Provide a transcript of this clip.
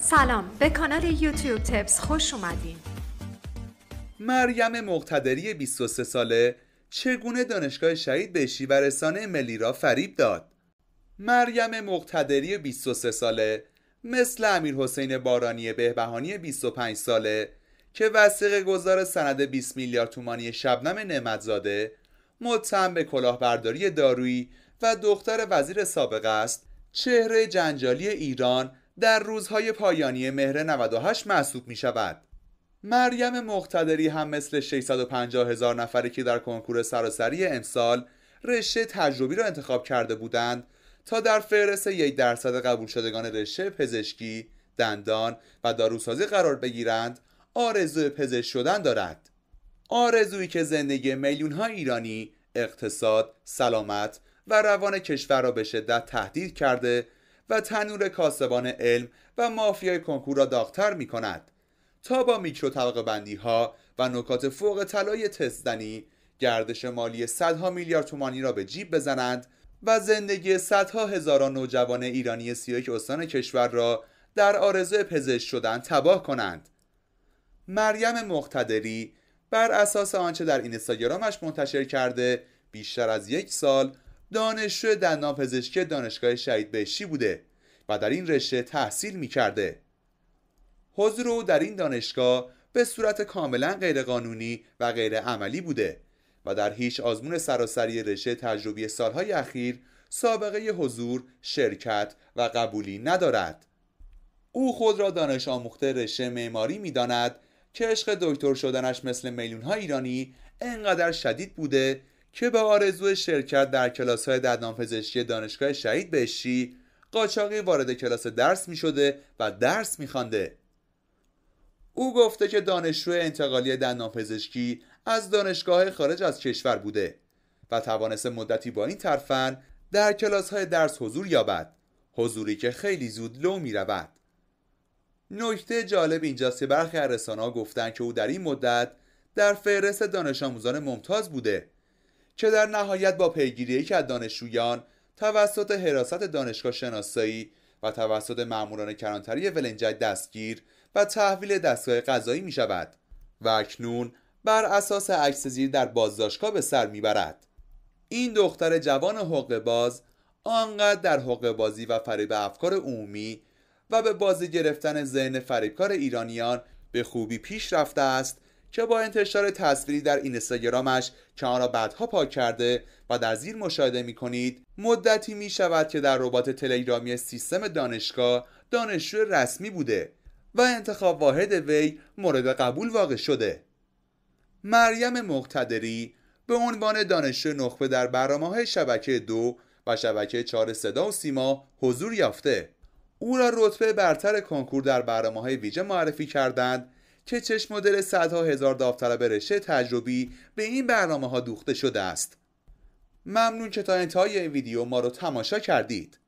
سلام به کانال یوتیوب تپس خوش اومدین مریم مقتدری 23 ساله چگونه دانشگاه شهید به و رسانه ملی را فریب داد مریم مقتدری 23 ساله مثل امیر حسین بارانی بهبهانی 25 ساله که وسیق گذار سند 20 میلیارد تومانی شبنم نعمتزاده متهم به کلاهبرداری دارویی و دختر وزیر سابق است چهره جنجالی ایران در روزهای پایانی مهر 98 محسوب می شود. مریم مقتدری هم مثل 650 هزار نفری که در کنکور سراسری امسال رشته تجربی را انتخاب کرده بودند تا در فهرست یک درصد قبول شدگان رشته پزشکی، دندان و داروسازی قرار بگیرند آرزو پزشک شدن دارد آرزویی که زندگی میلیون ها ایرانی اقتصاد، سلامت و روان کشور را به شدت تهدید کرده و تنور کاسبان علم و مافیای کنکور را داغتر می کند تا با میکرو طبقه بندی ها و نکات فوق طلای تستنی گردش مالی صدها میلیارد تومانی را به جیب بزنند و زندگی صدها هزاران نوجوان ایرانی 31 استان کشور را در آرزو پزشک شدن تباه کنند مریم مقتدری بر اساس آنچه در اینستاگرامش منتشر کرده بیشتر از یک سال دانشجو دندانپزشکی دانشگاه شهید بهشتی بوده و در این رشته تحصیل می کرده. حضور او در این دانشگاه به صورت کاملا غیرقانونی و غیرعملی بوده و در هیچ آزمون سراسری رشته تجربی سالهای اخیر سابقه حضور، شرکت و قبولی ندارد. او خود را دانش آموخته رشته معماری میداند که عشق دکتر شدنش مثل میلیون ایرانی انقدر شدید بوده که به آرزو شرکت در کلاس های دندانپزشکی دانشگاه شهید بشی قاچاقی وارد کلاس درس می شده و درس می خانده. او گفته که دانشجو انتقالی دندانپزشکی از دانشگاه خارج از کشور بوده و توانست مدتی با این ترفن در کلاس های درس حضور یابد حضوری که خیلی زود لو می رود نکته جالب اینجاست که برخی از ها گفتند که او در این مدت در فهرست دانش آموزان ممتاز بوده که در نهایت با پیگیری یکی از دانشجویان توسط حراست دانشگاه شناسایی و توسط ماموران کرانتری ولنجک دستگیر و تحویل دستگاه قضایی می شود و اکنون بر اساس عکس زیر در بازداشتگاه به سر میبرد این دختر جوان حقوق باز آنقدر در حقوق بازی و فریب افکار عمومی و به بازی گرفتن ذهن فریبکار ایرانیان به خوبی پیش رفته است که با انتشار تصویری در اینستاگرامش که آن را بعدها پاک کرده و در زیر مشاهده می کنید مدتی می شود که در ربات تلگرامی سیستم دانشگاه دانشجو رسمی بوده و انتخاب واحد وی مورد قبول واقع شده مریم مقتدری به عنوان دانشجو نخبه در برنامه های شبکه دو و شبکه چهار صدا و سیما حضور یافته او را رتبه برتر کنکور در برنامه های ویژه معرفی کردند که چشم مدل صدها هزار داوطلب رشته تجربی به این برنامه ها دوخته شده است ممنون که تا انتهای این ویدیو ما رو تماشا کردید